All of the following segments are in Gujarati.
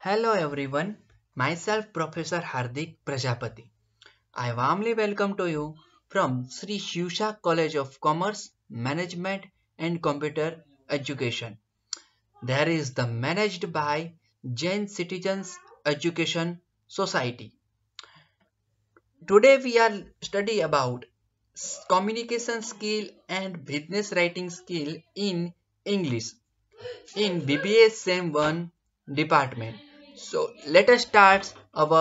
Hello everyone, myself Professor Hardik Prajapati. I warmly welcome to you from Sri Shusha College of Commerce, Management and Computer Education. There is the managed by Jain Citizens Education Society. Today we are study about communication skill and business writing skill in English in BBA SEM 1 department. So let us start our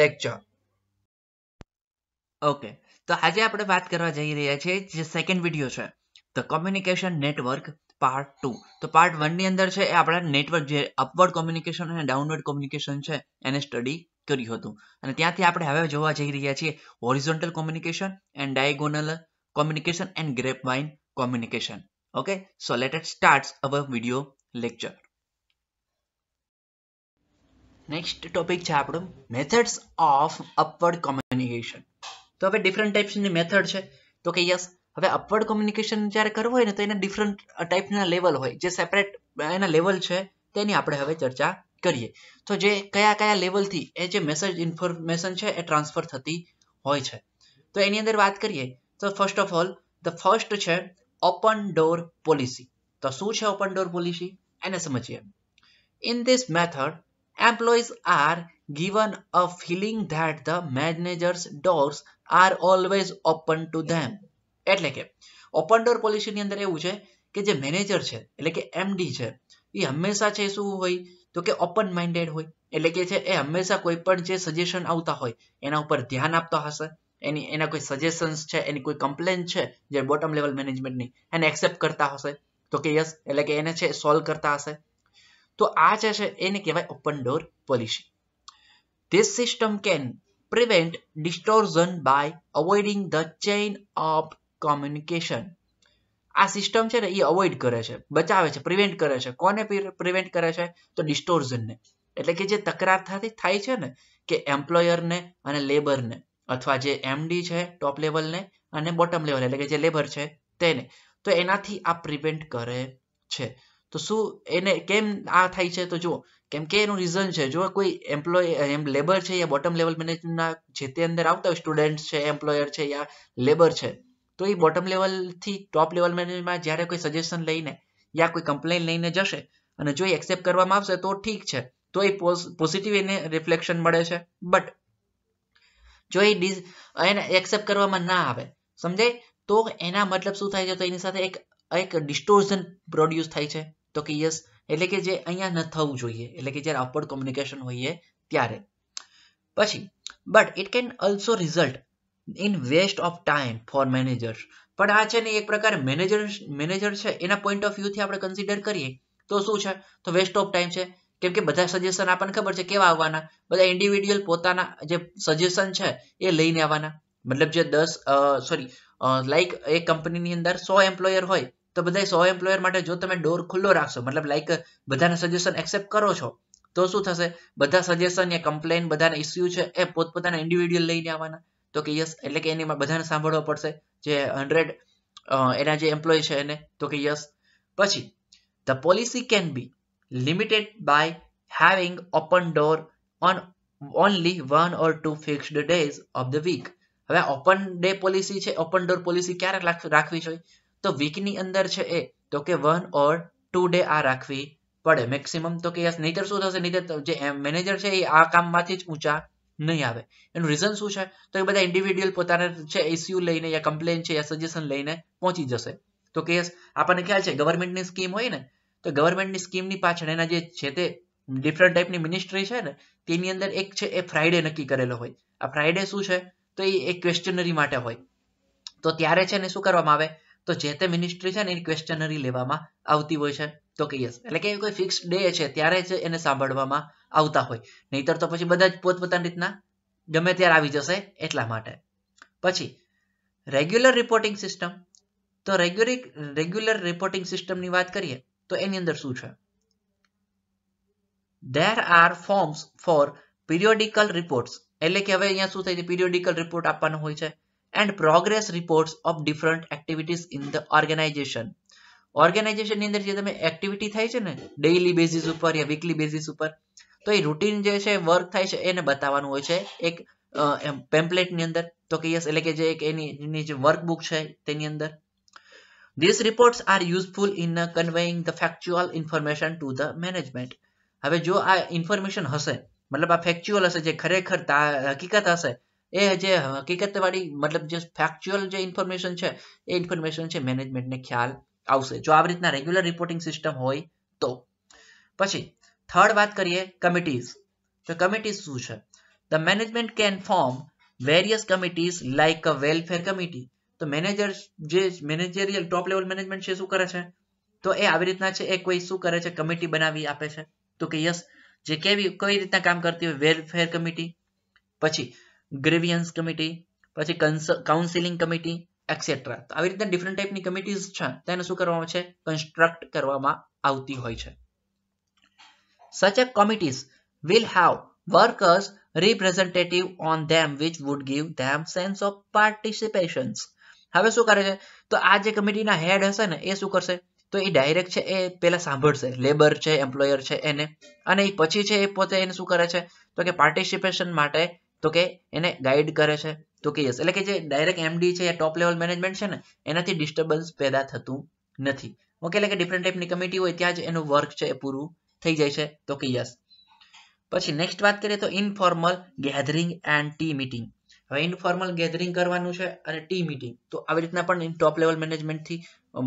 lecture. Okay તો આજે આપણે વાત કરવા જઈ રહ્યા છીએ જે સેકન્ડ વિડીયો છે the communication network part two તો પાર્ટ વનની અંદર છે એ આપણા નેટવર્ક જે અપવર્ડ કોમ્યુનિકેશન અને ડાઉનવર્ડ કોમ્યુનિકેશન છે એને સ્ટડી કર્યું હતું અને ત્યાંથી આપણે હવે જોવા જઈ રહ્યા છીએ horizontal communication and diagonal communication and grapevine communication okay so let start our video lecture next topic છે આપણો મેથડ્સ ઓફ અપવર્ડ કોમ્યુનિકેશન તો હવે ડિફરન્ટ ટાઈપ્સની મેથડ છે તો કે યસ હવે અપવર્ડ કોમ્યુનિકેશન જ્યારે કરવું હોય ને તો એના ડિફરન્ટ ટાઈપના લેવલ હોય જે સેપરેટ એના લેવલ છે તેની આપણે હવે ચર્ચા કરીએ તો જે કયા કયા લેવલથી એ જે મેસેજ ઇન્ફોર્મેશન છે એ ટ્રાન્સફર થતી હોય છે તો એની અંદર વાત કરીએ તો first of all the first છે ઓપન ડોર પોલિસી તો શું છે ઓપન ડોર પોલિસી એને સમજીએ in this method Employees are given a feeling that the manager's doors are always open to them એટલે કે ઓપન ડોર પોલિસીની અંદર એવું છે કે જે મેનેજર છે એટલે કે એમડી છે એ હંમેશા છે શું હોય તો કે ઓપન માઇન્ડેડ હોય એટલે કે છે એ હંમેશા કોઈ પણ જે સજેશન આવતા હોય એના ઉપર ધ્યાન આપતા હશે એની એના કોઈ સજેશન્સ છે એની કોઈ કમ્પ્લેન છે જે બોટમ લેવલ મેનેજમેન્ટની એને એક્સેપ્ટ કરતા હશે તો કે યસ એટલે કે એને છે સોલ્વ કરતા હશે તો આ જે છે એને કહેવાય open door policy this system can prevent distortion by avoiding the chain of communication આ સિસ્ટમ છે ને એ અવોઇડ કરે છે બચાવે છે પ્રિવેન્ટ કરે છે કોને પ્રિવેન્ટ કરે છે તો ડિસ્ટોર્ઝનને એટલે કે જે તકરાર થતી થાય છે ને કે એમ્પ્લોયરને અને લેબરને અથવા જે એમડી છે ટોપ લેવલને અને બોટમ લેવલ એટલે કે જે લેબર છે તેને તો એનાથી આ પ્રિવેન્ટ કરે છે તો શું એને કેમ આ થાય છે તો જુઓ કેમ કે એનું રીઝન છે જો કોઈ એમ્પ્લોય એમ લેબર છે યા બોટમ લેવલ મેનેજમેન્ટના જે તે અંદર આવતા હોય સ્ટુડન્ટ છે એમ્પ્લોયર છે યા લેબર છે તો એ બોટમ લેવલથી ટોપ લેવલ મેનેજમેન્ટમાં જ્યારે કોઈ સજેશન લઈને યા કોઈ કમ્પ્લેન લઈને જશે અને જો એ એક્સેપ્ટ કરવામાં આવશે તો ઠીક છે તો એ પોઝિટિવ એને રિફ્લેક્શન મળે છે બટ જો એ ડિઝ એને એક્સેપ્ટ કરવામાં ના આવે સમજાય તો એના મતલબ શું થાય છે તો એની સાથે એક એક ડિસ્ટોર્ઝન પ્રોડ્યુસ થાય છે તો કે યસ એટલે કે જે અહીંયા ન થવું જોઈએ એટલે કે જ્યારે અપવર્ડ કોમ્યુનિકેશન હોઈએ ત્યારે પછી but it can also result in waste of time for managers પણ આ છે ને એક પ્રકાર મેનેજર મેનેજર છે એના પોઈન્ટ ઓફ વ્યૂથી આપણે કન્સિડર કરીએ તો શું છે તો વેસ્ટ ઓફ ટાઈમ છે કેમ કે બધા સજેશન આપણને ખબર છે કેવા આવવાના બધા ઇન્ડિવિડ્યુઅલ પોતાના જે સજેશન છે એ લઈને આવવાના મતલબ જે દસ સોરી લાઈક એક કંપનીની અંદર સો એમ્પ્લોયર હોય તો બધા સો એમ્પ્લોયર માટે જો તમે ડોર ખુલ્લો રાખશો મતલબ લાઈક બધાના સજેશન એક્સેપ્ટ કરો છો તો શું થશે બધા સજેશન યા કમ્પ્લેન બધાના ઇસ્યુ છે એ પોતપોતાના ઇન્ડિવિડ્યુઅલ લઈને આવવાના તો કે યસ એટલે કે એની બધાને સાંભળવો પડશે જે હંડ્રેડ એના જે એમ્પ્લોય છે એને તો કે યસ પછી the policy can be limited by having open door on only one or two fixed days of the week હવે ઓપન ડે પોલિસી છે ઓપન ડોર પોલિસી ક્યારે રાખવી જોઈએ તો વીકની અંદર છે એ તો કે વન ઓર ટુ ડે આ રાખવી પડે મેક્સિમમ તો કે યસ નહીતર શું થશે નહીતર જે મેનેજર છે એ આ કામમાંથી જ ઊંચા નહીં આવે એનું રીઝન શું છે તો એ બધા ઇન્ડિવિડ્યુઅલ પોતાના છે ઇસ્યુ લઈને યા કમ્પ્લેન છે યા સજેશન લઈને પહોંચી જશે તો કે યસ આપણને ખ્યાલ છે ગવર્મેન્ટની સ્કીમ હોય ને તો ગવર્મેન્ટની સ્કીમની પાછળ એના જે છે તે ડિફરન્ટ ટાઈપની મિનિસ્ટ્રી છે ને તેની અંદર એક છે એ ફ્રાઈડે નક્કી કરેલો હોય આ ફ્રાઈડે શું છે તો એ એક ક્વેશ્ચનરી માટે હોય તો ત્યારે છે ને શું કરવામાં આવે તો જે તે મિનિસ્ટ્રી છે ને એની ક્વેશ્ચનરી લેવામાં આવતી હોય છે તો કે યસ એટલે કે કોઈ ફિક્સ ડે છે ત્યારે જ એને સાંભળવામાં આવતા હોય નહીતર તો પછી બધા જ પોતપોતાની રીતના ગમે ત્યારે આવી જશે એટલા માટે પછી રેગ્યુલર રિપોર્ટિંગ સિસ્ટમ તો રેગ્યુલર રેગ્યુલર રિપોર્ટિંગ સિસ્ટમની વાત કરીએ તો એની અંદર શું છે there are forms for periodical reports એટલે કે હવે અહીંયા શું થાય છે પીરિયોડિકલ રિપોર્ટ આપવાનો હોય છે and progress reports of different activities in the organization ઓર્ગેનાઇઝેશનની અંદર જે તમે એક્ટિવિટી થાય છે ને ડેઇલી બેઝિસ ઉપર યા વીકલી બેઝિસ ઉપર તો એ રૂટીન જે છે વર્ક થાય છે એને બતાવવાનું હોય છે એક પેમ્પલેટની અંદર તો કે યસ એટલે કે જે એક એની જે વર્કબુક છે તેની અંદર this reports are useful in conveying the factual information to the management હવે જો આ ઇન્ફોર્મેશન હશે મતલબ આ ફેક્ચ્યુઅલ હશે જે ખરેખર હકીકત હશે એ જે હકીકતવાળી મતલબ જે ફેક્ચ્યુઅલ જે ઇન્ફોર્મેશન છે એ ઇન્ફોર્મેશન છે મેનેજમેન્ટને ખ્યાલ આવશે જો આવી રીતના રેગ્યુલર રિપોર્ટિંગ સિસ્ટમ હોય તો પછી થર્ડ વાત કરીએ કમિટીઝ તો કમિટીઝ શું છે the management can form various committees like a welfare committee તો મેનેજર જે મેનેજરિયલ ટોપ લેવલ મેનેજમેન્ટ છે શું કરે છે તો એ આવી રીતના છે એ કોઈ શું કરે છે કમિટી બનાવી આપે છે તો કે યસ જે કેવી કઈ રીતના કામ કરતી હોય વેલફેર કમિટી પછી ગ્રેવિયન્સ કમિટી પછી કાઉન્સિલિંગ કમિટી એક્સેટ્રા તો આવી રીતના ડિફરન્ટ ટાઈપની કમિટીઝ છે તેને શું કરવામાં છે કન્સ્ટ્રક્ટ કરવામાં આવતી હોય છે such a committees will have workers representative on them which would give them sense of participations હવે શું કરે છે તો આ જે કમિટીના હેડ હશે ને એ શું કરશે તો એ ડાયરેક્ટ છે એ પેલા સાંભળશે લેબર છે એમ્પ્લોયર છે એને અને એ પછી છે એ પોતે એને શું કરે છે તો કે પાર્ટિસિપેશન માટે તો કે એને ગાઈડ કરે છે તો કે યસ એટલે કે જે ડાયરેક્ટ એમડી છે યા ટોપ લેવલ મેનેજમેન્ટ છે ને એનાથી ડિસ્ટર્બન્સ પેદા થતું નથી ઓકે એટલે કે ડિફરન્ટ ટાઈપની કમિટી હોય ત્યાં જ એનું વર્ક છે એ પૂરું થઈ જાય છે તો કે યસ પછી નેક્સ્ટ વાત કરીએ તો informal gathering and tea meeting હવે ઇન્ફોર્મલ ગેધરિંગ કરવાનું છે અને ટી મીટિંગ તો આવી રીતના પણ ટોપ લેવલ મેનેજમેન્ટથી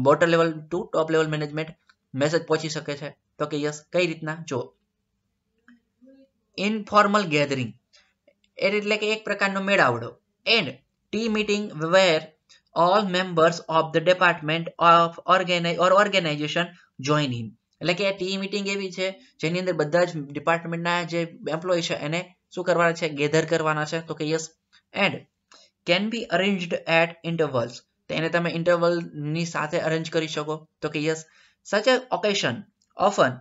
bottom level to top level management message પહોંચી શકે છે તો કે યસ કઈ રીતના જો ઇન્ફોર્મલ ગેધરિંગ એટલે કે એક પ્રકારનો મેળાવડો and tea meeting where all members of the department of or organization join in એટલે કે ટી મીટિંગ એવી છે જેની અંદર બધા જ ડિપાર્ટમેન્ટના જે એમ્પ્લોય છે એને શું કરવાના છે ગેધર કરવાના છે તો કે yes and can be arranged at intervals એને તમે ઇન્ટરવલની સાથે અરેન્જ કરી શકો તો કે yes such a occasion often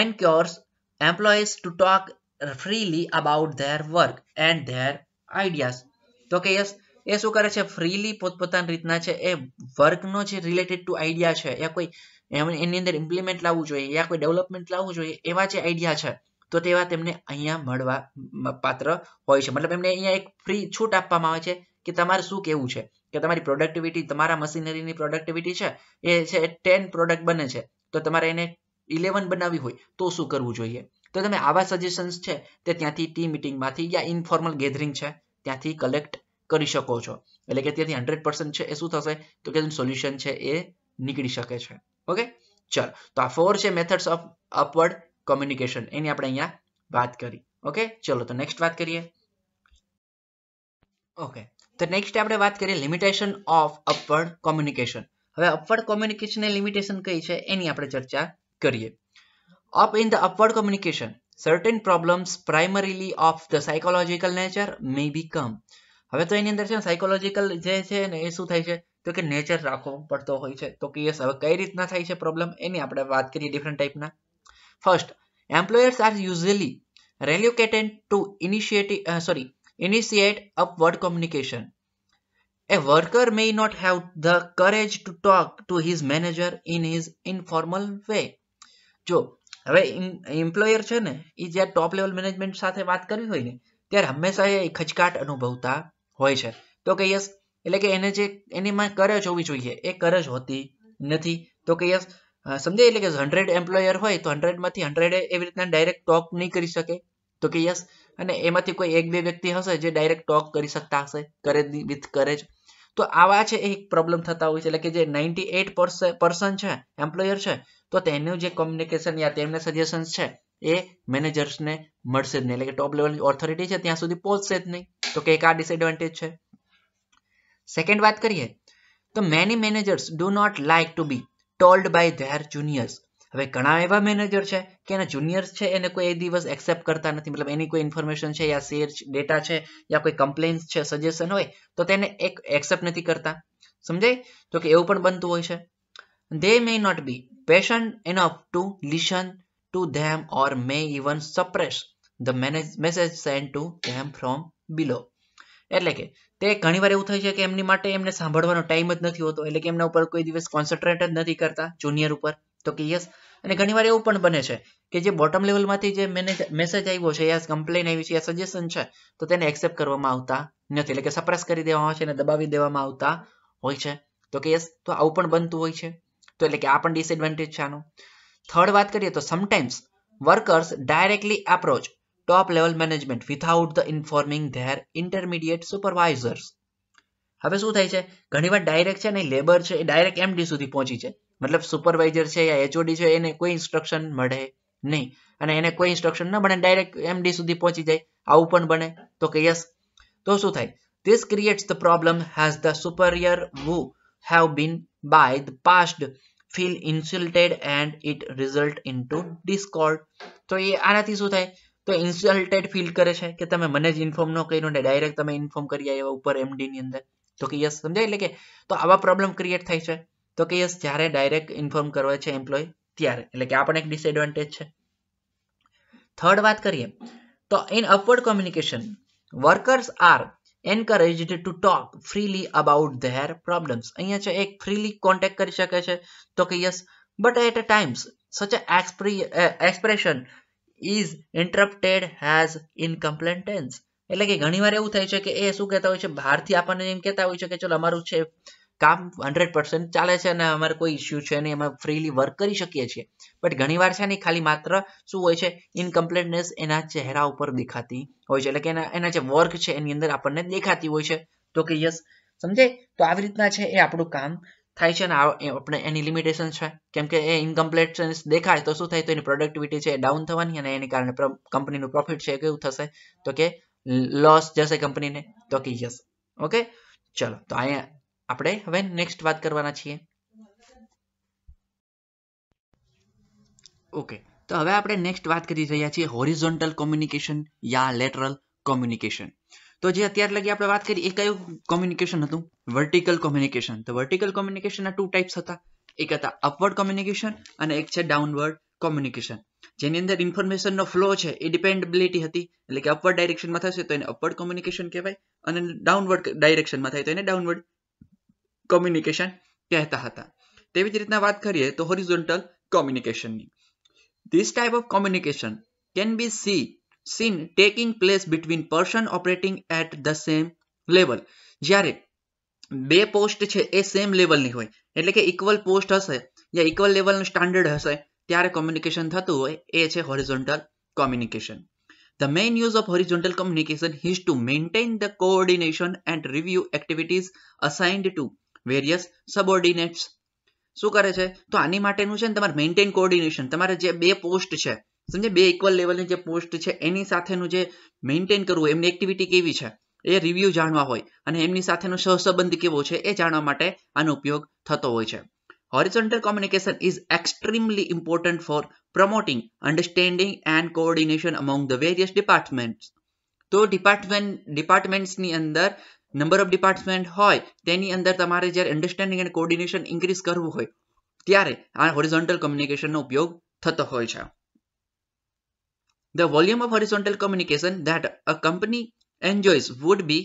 encourages employees to talk freely about their work and their ideas તો કે યસ એ શું કરે છે ફ્રીલી પોતપોતાની રીતના છે એ વર્કનો જે રિલેટેડ ટુ આઈડિયા છે યા કોઈ એની અંદર ઇમ્પ્લિમેન્ટ લાવવું જોઈએ યા કોઈ ડેવલપમેન્ટ લાવવું જોઈએ એવા જે આઈડિયા છે તો તેવા તેમને અહીંયા મળવા પાત્ર હોય છે મતલબ એમને અહીંયા એક ફ્રી છૂટ આપવામાં આવે છે કે તમારે શું કહેવું છે કે તમારી પ્રોડક્ટિવિટી તમારા મશીનરીની પ્રોડક્ટિવિટી છે એ છે ટેન પ્રોડક્ટ બને છે તો તમારે એને ઇલેવન બનાવવી હોય તો શું કરવું જોઈએ તો તમે આવા સજેશન્સ છે તે ત્યાંથી ટી મિટિંગમાંથી યા ઇન્ફોર્મલ ગેધરિંગ છે ત્યાંથી કલેક્ટ કરી શકો છો એટલે કે ત્યાંથી હંડ્રેડ પર્સન્ટ છે એ શું થશે તો કે સોલ્યુશન છે એ નીકળી શકે છે ઓકે ચલો તો આ ફોર છે મેથડ્સ ઓફ અપવર્ડ કોમ્યુનિકેશન એની આપણે અહીંયા વાત કરી ઓકે ચલો તો નેક્સ્ટ વાત કરીએ ઓકે તો નેક્સ્ટ આપણે વાત કરીએ લિમિટેશન ઓફ અપવર્ડ કોમ્યુનિકેશન હવે અપવર્ડ કોમ્યુનિકેશન લિમિટેશન કઈ છે એની આપણે ચર્ચા કરીએ Up in the upward communication, certain problems primarily of the psychological nature may become હવે તો એની અંદર છે સાયકોલોજીકલ જે છે ને એ શું થાય છે તો કે નેચર રાખવો પડતો હોય છે તો કે યસ હવે કઈ રીતના થાય છે પ્રોબ્લેમ એની આપણે વાત કરીએ ડિફરન્ટ ટાઈપના first employers are usually reluctant to initiative sorry initiate upward communication A worker may not have the courage to talk to his manager in his informal way. જો હવે એમ્પ્લોયર છે ને એ જ્યારે ટોપ લેવલ મેનેજમેન્ટ સાથે વાત કરવી હોય ને ત્યારે હંમેશા એ ખચકાટ અનુભવતા હોય છે તો કે યસ એટલે કે એને જે એનીમાં કરજ હોવી જોઈએ એ કરજ હોતી નથી તો કે યસ સમજાય એટલે કે હંડ્રેડ એમ્પ્લોયર હોય તો માંથી હંડ્રેડ એવી રીતના ડાયરેક્ટ ટોક નહીં કરી શકે તો કે યસ અને એમાંથી કોઈ એક બે વ્યક્તિ હશે જે ડાયરેક્ટ ટોક કરી શકતા હશે કરે વિથ કરેજ તો આવા છે એક પ્રોબ્લેમ થતા હોય છે એટલે કે જે નાઇન્ટી એટ પર્સન છે એમ્પ્લોયર છે તો તેનું જે કોમ્યુનિકેશન યા તેમને સજેશન્સ છે એ મેનેજર્સને મળશે જ નહીં એટલે કે ટોપ લેવલની ઓથોરિટી છે ત્યાં સુધી પહોંચશે જ નહીં તો કે એક આ ડિસએડવાન્ટેજ છે સેકન્ડ વાત કરીએ તો many managers do not like to be told by their juniors હવે ઘણા એવા મેનેજર છે કે એના જુનિયર્સ છે એને કોઈ એ દિવસ એક્સેપ્ટ કરતા નથી મતલબ એની કોઈ ઇન્ફોર્મેશન છે યા શેર ડેટા છે યા કોઈ કમ્પ્લેન્સ છે સજેશન હોય તો તેને એક એક્સેપ્ટ નથી કરતા સમજાય તો કે એવું પણ બનતું હોય છે they may not be patient enough to listen to them or may even suppress the manage message send to them from below એટલે કે તે ઘણીવાર એવું થાય છે કે એમની માટે એમને સાંભળવાનો ટાઈમ જ નથી હોતો એટલે કે એમના ઉપર કોઈ દિવસ કોન્સન્ટ્રેટ જ નથી કરતા જુનિયર ઉપર તો કે યસ અને ઘણીવાર એવું પણ બને છે કે જે બોટમ લેવલમાંથી જે મેસેજ આવ્યો છે યા કમ્પ્લેન આવી છે યા સજેશન છે તો તેને એક્સેપ્ટ કરવામાં આવતા નથી એટલે કે સપ્રેસ કરી દેવામાં આવે છે અને દબાવી દેવામાં આવતા હોય છે તો કે યસ તો આવું પણ બનતું હોય છે તો એટલે કે આ પણ ડિસએડવાન્ટેજ છે આનું થર્ડ વાત કરીએ તો sometimes workers directly approach top level management without the informing their intermediate supervisors હવે શું થાય છે ઘણીવાર ડાયરેક્ટ છે ને લેબર છે એ ડાયરેક્ટ એમડી સુધી પહોંચી છે મતલબ સુપરવાઇઝર છે યા એચઓડી છે એને કોઈ ઇન્સ્ટ્રક્શન મળે નહીં અને એને કોઈ ઇન્સ્ટ્રક્શન ન બને ડાયરેક્ટ એમડી સુધી પહોંચી જાય આવું પણ બને તો કે યસ તો શું થાય this creates the problem has the superior who have been by the past feel insulted and it result in to discord તો એ આનાથી શું થાય તો ઇન્સલ્ટેડ ફીલ કરે છે કે તમે મને જ ઇન્ફોર્મ ન કર્યું ને ડાયરેક્ટ તમે ઇન્ફોર્મ કરી આવ્યા ઉપર એમડી ની અંદર તો કે યસ સમજાય એટલે કે તો આવા પ્રોબ્લેમ ક્રિએટ થાય છે તો કે યસ જ્યારે ડાયરેક્ટ ઇન્ફોર્મ કરવા છે એમ્પ્લોય ત્યારે એટલે કે આ પણ એક ડિસએડવાન્ટેજ છે થર્ડ વાત કરીએ તો in upward communication workers are encouraged to talk freely about their problems અહીંયા છે એક ફ્રીલી કોન્ટેક્ટ કરી શકે છે તો કે yes but at a times such expression is interrupted has incompetence એટલે કે ઘણીવાર એવું થાય છે કે એ શું કહેતા હોય છે બહારથી આપણને એમ કહેતા હોય છે કે ચલો અમારું છે કામ હંડ્રેડ પર્સન્ટ ચાલે છે અને અમારે કોઈ ઇસ્યુ છે નહીં અમે ફ્રીલી વર્ક કરી શકીએ છીએ બટ ઘણીવાર છે ને ખાલી માત્ર શું હોય છે ઇનકમ્પ્લીટનેસ એના ચહેરા ઉપર દેખાતી હોય છે એટલે કે એના એના જે વર્ક છે એની અંદર આપણને દેખાતી હોય છે તો કે યસ સમજે તો આવી રીતના છે એ આપણું કામ થાય છે ને આપણે એની લિમિટેશન છે કેમ કે એ ઇન્કમ્પ્લેટન્સ દેખાય તો શું થાય તો એની પ્રોડક્ટિવિટી છે ડાઉન થવાની અને એને કારણે કંપનીનું પ્રોફિટ છે કેવું થશે તો કે લોસ જશે કંપનીને તો કે યસ ઓકે ચલો તો અહીંયા આપણે હવે નેક્સ્ટ વાત કરવાના છીએ ઓકે તો હવે આપણે નેક્સ્ટ વાત કરી રહ્યા છીએ હોરિઝોન્ટલ કોમ્યુનિકેશન યા લેટરલ કોમ્યુનિકેશન તો જે અત્યાર લગી આપણે વાત કરી એ કયું કોમ્યુનિકેશન હતું વર્ટિકલ કોમ્યુનિકેશન તો વર્ટિકલ કોમ્યુનિકેશનના ટુ ટાઈપ્સ હતા એક હતા અપવર્ડ કોમ્યુનિકેશન અને એક છે ડાઉનવર્ડ કોમ્યુનિકેશન જેની અંદર ઇન્ફોર્મેશનનો ફ્લો છે એ ડિપેન્ડેબિલિટી હતી એટલે કે અપવર્ડ ડાયરેક્શનમાં થશે તો એને અપવર્ડ કોમ્યુનિકેશન કહેવાય અને ડાઉનવર્ડ ડાયરેક્શનમાં થાય તો એને ડાઉનવર્ડ કોમ્યુનિકેશન કહેતા હતા તેવી જ રીતના વાત કરીએ તો હોરિઝોન્ટલ કોમ્યુનિકેશનની this type of communication can be C seen taking place between person operating at the same level જ્યારે બે પોસ્ટ છે એ સેમ લેવલની હોય એટલે કે ઇક્વલ પોસ્ટ હશે યા ઇક્વલ લેવલનું સ્ટાન્ડર્ડ હશે ત્યારે કોમ્યુનિકેશન થતું હોય એ છે horizontal communication The main use of horizontal communication is to maintain the coordination and review activities assigned to various subordinates શું કરે છે તો આની માટેનું છે ને તમારે મેન્ટેન કોઓર્ડિનેશન તમારે જે બે પોસ્ટ છે સમજે બે ઇક્વલ લેવલની જે પોસ્ટ છે એની સાથેનું જે મેન્ટેન કરવું એમની એક્ટિવિટી કેવી છે એ રિવ્યુ જાણવા હોય અને એમની સાથેનો સહસંબંધ કેવો છે એ જાણવા માટે આનો ઉપયોગ થતો હોય છે horizontal communication is extremely important for promoting understanding and coordination among the various departments તો ડિપાર્ટમેન્ટ ડિપાર્ટમેન્ટ્સની અંદર નંબર ઓફ ડિપાર્ટમેન્ટ હોય તેની અંદર તમારે જ્યારે અન્ડરસ્ટેન્ડિંગ એન્ડ કોર્ડિનેશન ઇન્ક્રીઝ કરવું હોય ત્યારે આ હોરિઝોન્ટલ કમ્યુનિકેશનનો ઉપયોગ થતો હોય છે The volume of horizontal communication that a company enjoys would be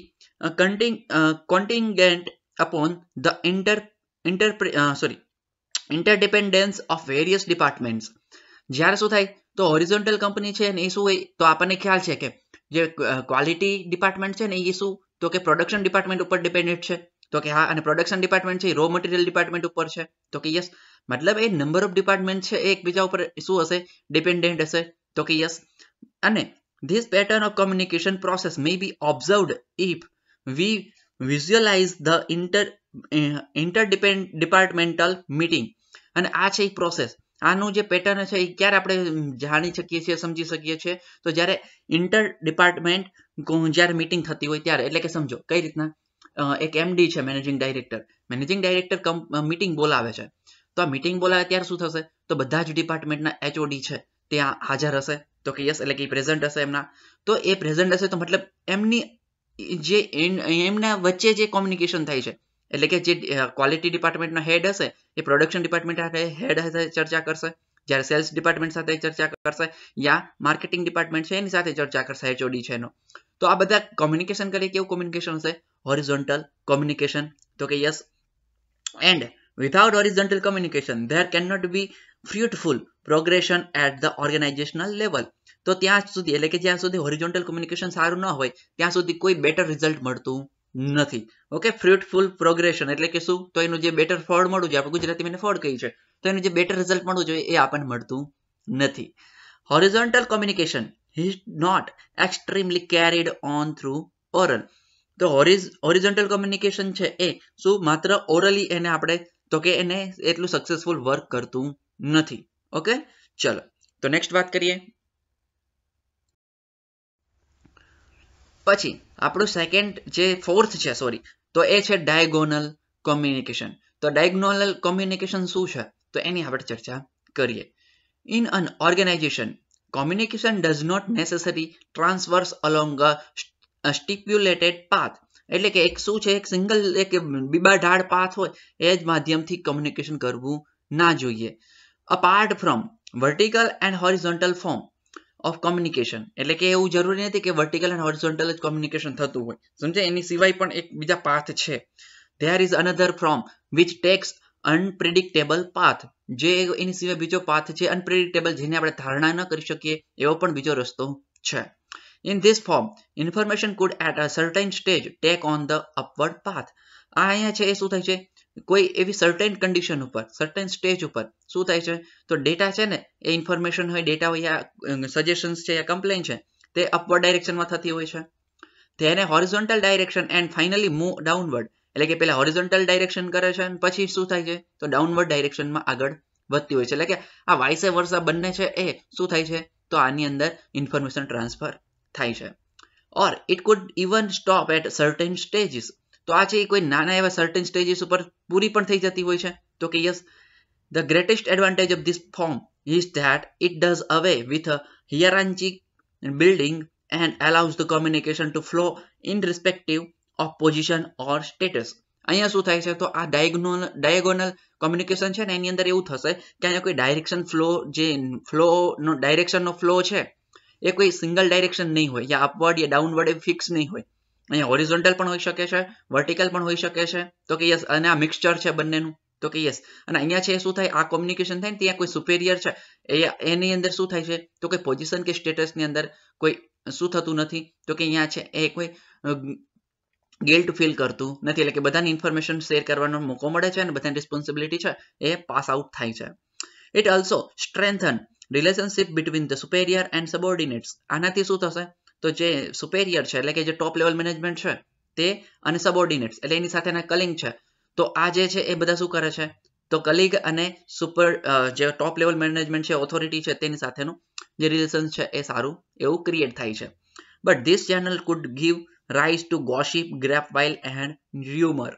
uh, conting, uh, contingent upon the inter, inter uh, sorry, interdependence of various departments. જ્યારે શું થાય તો હોરિઝોન્ટલ કંપની છે ને એ શું હોય તો આપણને ખ્યાલ છે કે જે ક્વોલિટી ડિપાર્ટમેન્ટ છે ને એ શું તો કે પ્રોડક્શન ડિપાર્ટમેન્ટ ઉપર ડિપેન્ડન્ટ છે તો કે હા અને પ્રોડક્શન ડિપાર્ટમેન્ટ છે રો મટીરિયલ ડિપાર્ટમેન્ટ ઉપર છે તો કે યસ મતલબ એ નંબર ઓફ ડિપાર્ટમેન્ટ છે એ એકબીજા ઉપર શું હશે ડિપેન્ડન્ટ હશે તો કે યસ અને this pattern of communication process may be observed if we visualize the inter interdepend departmental meeting અને આ છે એ પ્રોસેસ આનું જે પેટર્ન છે એ ક્યારે આપણે જાણી શકીએ છીએ સમજી શકીએ છીએ તો જ્યારે ઇન્ટર ડિપાર્ટમેન્ટ જ્યારે મીટિંગ થતી હોય ત્યારે એટલે કે સમજો કઈ રીતના એક એમડી છે managing director managing director meeting બોલાવે છે તો આ મીટિંગ બોલાવે ત્યારે શું થશે તો બધા જ ડિપાર્ટમેન્ટના એચઓડી છે ત્યાં હાજર હશે તો કે યસ એટલે કે પ્રેઝન્ટ હશે એમના તો એ પ્રેઝન્ટ હશે તો મતલબ એમની જે એમના વચ્ચે જે કોમ્યુનિકેશન થાય છે એટલે કે જે ક્વોલિટી ડિપાર્ટમેન્ટનો હેડ હશે એ પ્રોડક્શન ડિપાર્ટમેન્ટ સાથે હેડ સાથે ચર્ચા કરશે જ્યારે સેલ્સ ડિપાર્ટમેન્ટ સાથે ચર્ચા કરશે યા માર્કેટિંગ ડિપાર્ટમેન્ટ છે એની સાથે ચર્ચા કરશે એચઓડી છે એનો તો આ બધા કોમ્યુનિકેશન કરીએ કેવું કોમ્યુનિકેશન હશે હોરિઝોન્ટલ કોમ્યુનિકેશન તો કે yes and without horizontal communication there can not be fruitful progression at the organizational level તો ત્યાં સુધી એટલે કે જ્યાં સુધી હોરિઝોન્ટલ કોમ્યુનિકેશન સારું ન હોય ત્યાં સુધી કોઈ બેટર રિઝલ્ટ મળતું નથી ઓકે ફ્રૂટફુલ પ્રોગ્રેશન એટલે કે શું તો એનું જે બેટર ફળ મળવું જોઈએ આપણે ગુજરાતી એને ફળ કહી છે તો એનું જે બેટર રિઝલ્ટ મળવું જોઈએ એ આપણને મળતું નથી horizontal communication is not extremely carried on through oral તો હોરિઝોન્ટલ કોમ્યુનિકેશન છે એ શું માત્ર ઓરલી એને આપણે તો કે એને એટલું સક્સેસફુલ વર્ક કરતું નથી ઓકે ચલો તો નેક્સ્ટ વાત કરીએ પછી આપણું સેકન્ડ જે ફોર્થ છે સોરી તો એ છે ડાયગોનલ કોમ્યુનિકેશન તો ડાયગોનલ કોમ્યુનિકેશન શું છે તો એની આપણે ચર્ચા કરીએ in an organization communication does not necessarily transverse along a, a stipulated એટલે કે એક શું છે એક સિંગલ એક બીબાઢાળ પાથ હોય એ જ માધ્યમથી કમ્યુનિકેશન કરવું ના જોઈએ apart from vertical and horizontal form of communication એટલે કે એવું જરૂરી નથી કે વર્ટિકલ એન્ડ હોરિઝોન્ટલ જ કમ્યુનિકેશન થતું હોય સમજે એની સિવાય પણ એક બીજા પાથ છે there is another from which takes unpredictable path જે એની સિવાય બીજો પાથ છે અનપ્રિડિક્ટેબલ જેને આપણે ધારણા ન કરી શકીએ એવો પણ બીજો રસ્તો છે in this form information could at a certain stage take on the upward path આ અહીંયા છે એ શું થાય છે કોઈ એવી સર્ટેન કન્ડિશન ઉપર સર્ટેન સ્ટેજ ઉપર શું થાય છે તો ડેટા છે ને એ ઇન્ફોર્મેશન હોય ડેટા હોય યા સજેશન્સ છે યા કમ્પ્લેન છે તે અપવર્ડ ડાયરેક્શનમાં થતી હોય છે તેને horizontal direction and finally move downward એટલે કે પેલા હોરિઝોન્ટલ ડાયરેક્શન કરે છે અને પછી શું થાય છે તો ડાઉનવર્ડ ડાયરેક્શનમાં આગળ વધતી હોય છે એટલે કે આ વાઇસે વર્ષા બંને છે એ શું થાય છે તો આની અંદર ઇન્ફોર્મેશન ટ્રાન્સફર થાય છે or it could even stop at certain stages તો આ છે કોઈ નાના એવા સર્ટેન સ્ટેજીસ ઉપર પૂરી પણ થઈ જતી હોય છે તો કે yes the greatest advantage of this form is that it does away with hierarchy building and allows the communication to flow in respective of position or status અહીંયા શું થાય છે તો આ ડાયગ્નોલ ડાયગોનલ કોમ્યુનિકેશન છે ને એની અંદર એવું થશે કે અહીંયા કોઈ ડાયરેક્શન ફ્લો જે ફ્લોનો ડાયરેક્શનનો ફ્લો છે એ કોઈ સિંગલ ડાયરેક્શન નહીં હોય યા અપવર્ડ યા ડાઉનવર્ડ એ ફિક્સ નહીં હોય અહીંયા હોરિઝોન્ટલ પણ હોઈ શકે છે વર્ટિકલ પણ હોઈ શકે છે તો કે યસ અને આ મિક્સચર છે બંનેનું તો કે યસ અને અહીંયા છે શું થાય આ કોમ્યુનિકેશન થાય ને ત્યાં કોઈ સુપેરિયર છે એ એની અંદર શું થાય છે તો કોઈ પોઝિશન કે સ્ટેટસની અંદર કોઈ શું થતું નથી તો કે અહીંયા છે એ કોઈ ગિલ્ટ ફીલ કરતું નથી એટલે કે બધાને ઇન્ફોર્મેશન શેર કરવાનો મોકો મળે છે અને બધાની રિસ્પોન્સિબિલિટી છે એ પાસ આઉટ થાય છે it also strengthen relationship between the superior and subordinates આનાથી શું થશે તો જે સુપેરિયર છે એટલે કે જે ટોપ લેવલ મેનેજમેન્ટ છે તે અને સબોર્ડિનેટ્સ એટલે એની સાથેના કલિંગ છે તો આ જે છે એ બધા શું કરે છે તો કલિગ અને સુપર જે ટોપ લેવલ મેનેજમેન્ટ છે ઓથોરિટી છે તેની સાથેનું જે રિલેશન છે એ સારું એવું ક્રિએટ થાય છે but this channel could give rise to gossip, grapevile એન્ડ rumor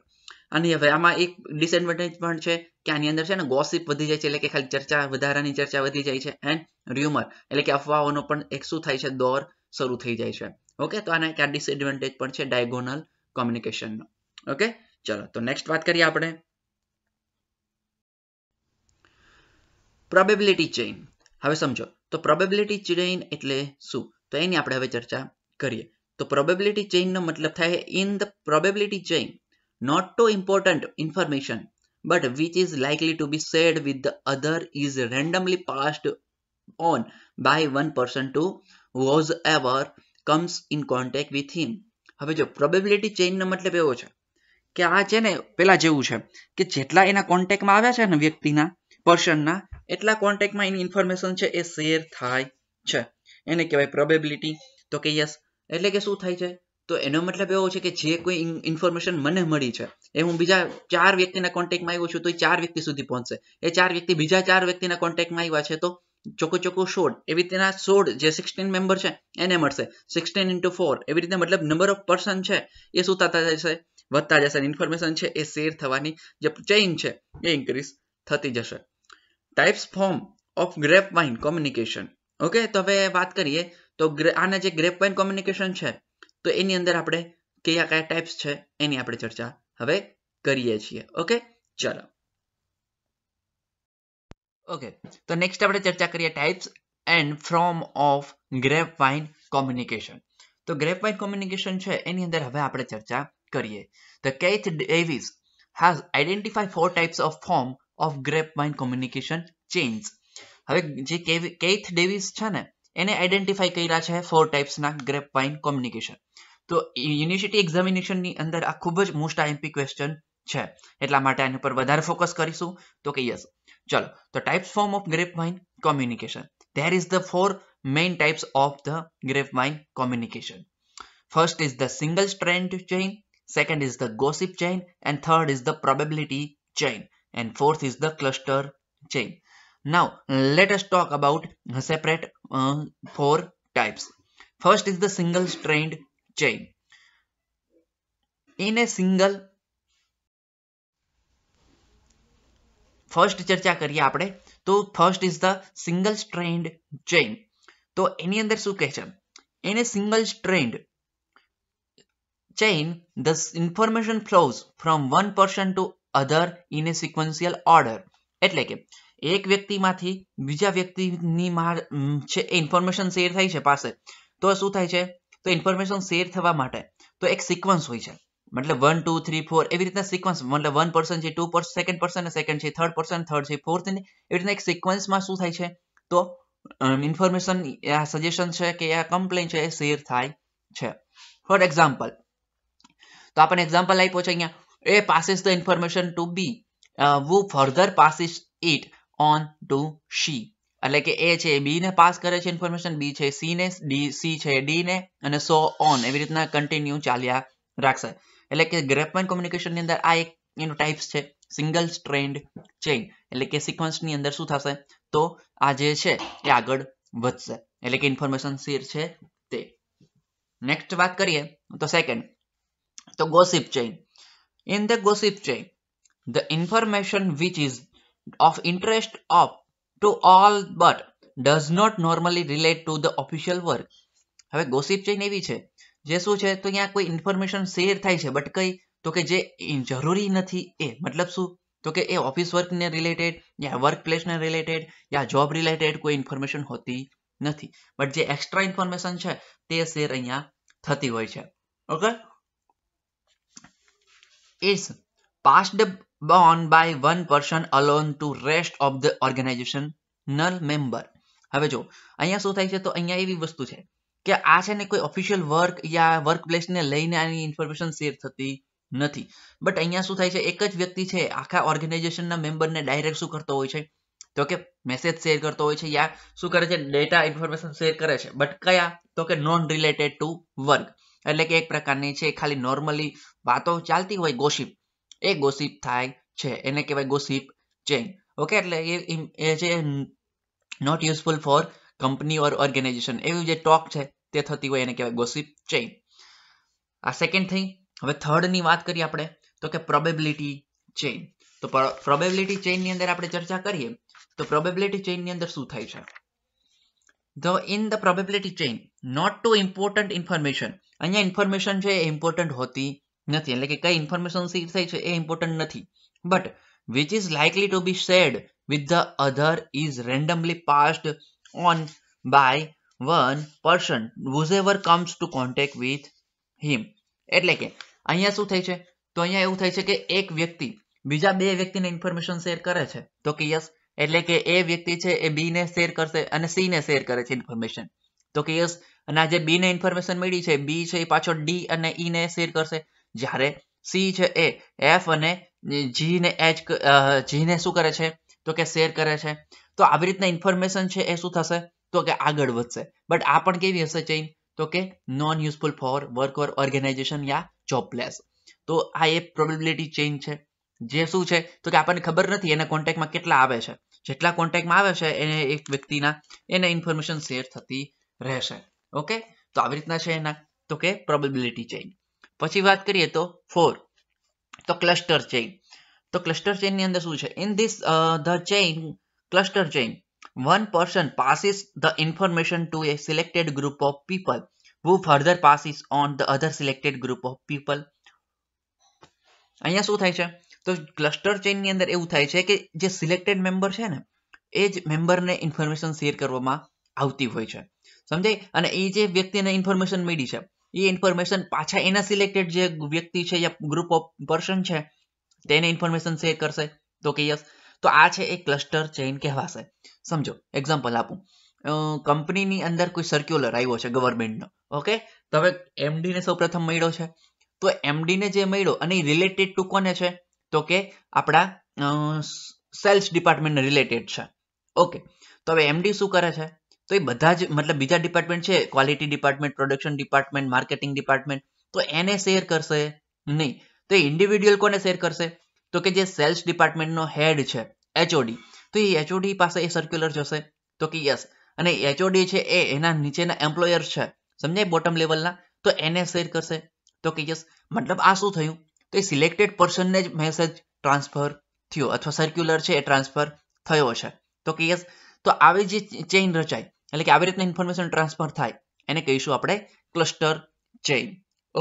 અને હવે આમાં એક ડિસએડવાન્ટેજ પણ છે કે આની અંદર છે ને ગોસિપ વધી જાય છે એટલે કે ખાલી ચર્ચા વધારાની ચર્ચા વધી જાય છે એન્ડ ર્યુમર એટલે કે અફવાઓનો પણ એક શું થાય છે દોર શરૂ થઈ જાય છે ઓકે તો આના ક્યાં ડિસએડવાન્ટેજ પણ છે ડાયગોનલ કોમ્યુનિકેશનનો ઓકે ચલો તો નેક્સ્ટ વાત કરીએ આપણે પ્રોબેબિલિટી ચેઇન હવે સમજો તો પ્રોબેબિલિટી ચેઇન એટલે શું તો એની આપણે હવે ચર્ચા કરીએ તો પ્રોબેબિલિટી ચેઇનનો મતલબ થાય in the probability chain not too important information but which is likely to be shared with the other is randomly passed on by one person to whoever comes in contact with him હવે જો પ્રોબેબિલિટી ચેઇનનો મતલબ એવો છે કે આ છે ને પેલા જેવું છે કે જેટલા એના કોન્ટેક્ટમાં આવ્યા છે ને વ્યક્તિના પર્સનના એટલા કોન્ટેક્ટમાં એની ઇન્ફોર્મેશન છે એ શેર થાય છે એને કહેવાય પ્રોબેબિલિટી તો કે યસ એટલે કે શું થાય છે તો એનો મતલબ એવો છે કે જે કોઈ ઇન્ફોર્મેશન મને મળી છે એ હું બીજા ચાર વ્યક્તિના કોન્ટેક્ટમાં આવ્યો છું તો એ ચાર વ્યક્તિ સુધી પહોંચશે એ ચાર વ્યક્તિ બીજા ચાર વ્યક્તિના કોન્ટેક્ટમાં આવ્યા છે તો ચોકો ચોકો સોળ એવી રીતેના સોળ જે સિક્સટીન મેમ્બર છે એને મળશે સિક્સટીન ઇન્ટુ ફોર એવી રીતે મતલબ નંબર ઓફ પર્સન છે એ શું થતા જશે વધતા જશે ઇન્ફોર્મેશન છે એ શેર થવાની જે ચેઇન છે એ ઇન્ક્રીઝ થતી જશે types form of grapevine communication okay તો હવે વાત કરીએ તો આના જે ગ્રેપ વાઇન કોમ્યુનિકેશન છે તો એની અંદર આપણે કયા કયા ટાઈપ્સ છે એની આપણે ચર્ચા હવે કરીએ છીએ ઓકે ચલો ઓકે તો નેક્સ્ટ આપણે ચર્ચા કરીએ types and from of grapevine communication તો ગ્રેપ વાઇન કોમ્યુનિકેશન છે એની અંદર હવે આપણે ચર્ચા કરીએ તો Keith Davis has identified four types of form of grapevine communication change હવે જે કેથ ડેવિસ છે ને એને આઈડેન્ટિફાઈ કર્યા છે ફોર ટાઈપ્સના ગ્રેપ પાઇન કોમ્યુનિકેશન તો યુનિવર્સિટી એક્ઝામિનેશનની અંદર આ ખૂબ જ મોસ્ટ આઈએમપી ક્વેશ્ચન છે એટલા માટે આની ઉપર વધારે ફોકસ કરીશું તો કે યસ ચલો તો types form of grapevine communication there is the four main types of the grapevine communication first is the single strand chain second is the gossip chain and third is the probability chain and fourth is the cluster chain Now let us talk about separate uh, four types. First is the single strand chain. In a single First चर्चा करिए आपने तो first is the single strand chain तो any other situation in a single strand chain the information flows from one person to other in a sequential order इतने के એક વ્યક્તિમાંથી બીજા વ્યક્તિની માર છે એ ઇન્ફોર્મેશન શેર થાય છે પાસે તો શું થાય છે તો ઇન્ફોર્મેશન શેર થવા માટે તો એક સિક્વન્સ હોય છે મતલબ વન ટુ થ્રી ફોર એવી રીતના સિક્વન્સ મતલબ વન પર્સન છે ટુ સેકન્ડ પર્સન સેકન્ડ છે થર્ડ પર્સન થર્ડ છે ફોર્થ ને એવી રીતના એક સિક્વન્સમાં શું થાય છે તો ઇન્ફોર્મેશન આ સજેશન છે કે આ કમ્પ્લેન છે એ શેર થાય છે ફોર એક્ઝામ્પલ તો આપણે એક્ઝામ્પલ આપ્યો છે અહીંયા A passes the information to B who further passes it on to she એટલે કે એ છે બી ને પાસ કરે છે ઇન્ફોર્મેશન બી છે c ને c છે d ને અને સો ઓન એવી રીતના કન્ટિન્યુ ચાલ્યા રાખશે એટલે કે ગ્રેપમેન કોમ્યુનિકેશન ની અંદર આ એક એનો ટાઈપ્સ છે સિંગલ સ્ટ્રેન્ડ ચેઇન એટલે કે સિક્વન્સ ની અંદર શું થશે તો આ જે છે એ આગળ વધશે એટલે કે ઇન્ફોર્મેશન શેર છે તે નેક્સ્ટ વાત કરીએ તો સેકન્ડ તો gossip chain in the gossip chain the information which is of interest of to all but does not normally relate to the official work હવે ગોસિપ ચેન એવી છે જે શું છે તો અહીંયા કોઈ ઇન્ફોર્મેશન શેર થાય છે બટ કઈ તો કે જે જરૂરી નથી એ મતલબ શું તો કે એ ઓફિસ વર્કને રિલેટેડ યા વર્ક પ્લેસને રિલેટેડ યા જોબ રિલેટેડ કોઈ ઇન્ફોર્મેશન હોતી નથી બટ જે એક્સ્ટ્રા ઇન્ફોર્મેશન છે તે શેર અહીંયા થતી હોય છે okay it's passed borne by one person alone to rest of the organization null member હવે જો અહીંયા શું થાય છે તો અહીંયા એવી વસ્તુ છે કે આ છે ને કોઈ ઓફિશિયલ વર્ક યા વર્ક પ્લેસને લઈને આની ઇન્ફોર્મેશન શેર થતી નથી બટ અહીંયા શું થાય છે એક જ વ્યક્તિ છે આખા ઓર્ગેનાઇઝેશનના મેમ્બરને ડાયરેક્ટ શું કરતો હોય છે તો કે મેસેજ શેર કરતો હોય છે યા શું કરે છે ડેટા ઇન્ફોર્મેશન શેર કરે છે બટ કયા તો કે નોન રિલેટેડ ટુ વર્ક એટલે કે એક પ્રકારની છે ખાલી નોર્મલી વાતો ચાલતી હોય ગોશિપ એ ગોસિપ થાય છે એને કહેવાય ગોસિપ ચેન ઓકે એટલે એ એ not useful for company or organization એવી જે ટોક છે તે થતી હોય એને કહેવાય ગોસિપ ચેઇન આ સેકન્ડ થઈ હવે થર્ડની વાત કરીએ આપણે તો કે પ્રોબેબિલિટી ચેઇન તો પ્રોબેબિલિટી ની અંદર આપણે ચર્ચા કરીએ તો પ્રોબેબિલિટી ની અંદર શું થાય છે the in the probability chain not too important information અહીંયા ઇન્ફોર્મેશન છે એ ઇમ્પોર્ટન્ટ હોતી નથી એટલે કે કઈ ઇન્ફોર્મેશન શેર થઈ છે એ ઇમ્પોર્ટન્ટ નથી but which is likely to be shared with the other is randomly passed on by one person whoever comes to contact with him એટલે કે અહીંયા શું થાય છે તો અહીંયા એવું થાય છે કે એક વ્યક્તિ બીજા બે વ્યક્તિને ઇન્ફોર્મેશન શેર કરે છે તો કે યસ એટલે કે એ વ્યક્તિ છે એ બી ને શેર કરશે અને સી ને શેર કરે છે ઇન્ફોર્મેશન તો કે યસ અને આ જે બી ને ઇન્ફોર્મેશન મળી છે બી છે એ પાછો ડી અને ઈ ને શેર કરશે જ્યારે સી છે એ એફ અને જી ને એચ જી ને શું કરે છે તો કે શેર કરે છે તો આવી રીતના ઇન્ફોર્મેશન છે એ શું થશે તો કે આગળ વધશે બટ આ પણ કેવી હશે ચેઇન તો કે non useful for work or organization યા જોબ પ્લેસ તો આ એ પ્રોબેબિલિટી ચેઇન છે જે શું છે તો કે આપણને ખબર નથી એના કોન્ટેક્ટમાં કેટલા આવે છે જેટલા કોન્ટેક્ટમાં આવે છે એને એક વ્યક્તિના એને ઇન્ફોર્મેશન શેર થતી રહેશે ઓકે તો આવી રીતના છે એના તો કે પ્રોબેબિલિટી ચેઇન પછી વાત કરીએ તો ફોર તો ક્લસ્ટર ચેઇન તો ક્લસ્ટર ચેઇનની અંદર શું છે in this the chain cluster chain one person passes the information to a selected group of people who further passes on the other selected group of people અહીંયા શું થાય છે તો ક્લસ્ટર ચેઇન ની અંદર એવું થાય છે કે જે સિલેક્ટેડ મેમ્બર છે ને એ જ મેમ્બરને ઇન્ફોર્મેશન શેર કરવામાં આવતી હોય છે સમજાય અને એ જે વ્યક્તિને ઇન્ફોર્મેશન મળી છે એ ઇન્ફોર્મેશન પાછા એના સિલેક્ટેડ જે વ્યક્તિ છે યા ગ્રુપ ઓફ પર્સન છે તેને ઇન્ફોર્મેશન શેર કરશે તો કે યસ તો આ છે એક ક્લસ્ટર ચેઇન કહેવાશે સમજો એક્ઝામ્પલ આપું કંપનીની અંદર કોઈ સર્ક્યુલર આવ્યો છે ગવર્મેન્ટનો ઓકે તો હવે એમડીને સૌપ્રથમ મળ્યો છે તો એમડીને જે મળ્યો અને એ રિલેટેડ ટુ કોને છે તો કે આપણા સેલ્સ ડિપાર્ટમેન્ટને રિલેટેડ છે ઓકે તો હવે એમડી શું કરે છે તો એ બધા જ મતલબ બીજા ડિપાર્ટમેન્ટ છે quality department production department marketing department તો એને શેર કરશે નહીં તો એ ઇન્ડિવિડ્યુઅલ કોને શેર કરશે તો કે જે સેલ્સ ડિપાર્ટમેન્ટનો હેડ છે એચઓડી તો એ એચઓડી પાસે એ સર્ક્યુલર જશે તો કે યસ અને એચઓડી છે એ એના નીચેના એમ્પ્લોયર છે સમજાય બોટમ લેવલના તો એને શેર કરશે તો કે યસ મતલબ આ શું થયું તો એ સિલેક્ટેડ પર્સનને જ મેસેજ ટ્રાન્સફર થયો અથવા સર્ક્યુલર છે એ ટ્રાન્સફર થયો છે તો કે યસ તો આવી જે ચેઇન રચાય એટલે કે આવી રીતના ઇન્ફોર્મેશન ટ્રાન્સફર થાય એને કહીશું આપણે ક્લસ્ટર ચેઇન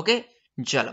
ઓકે ચલો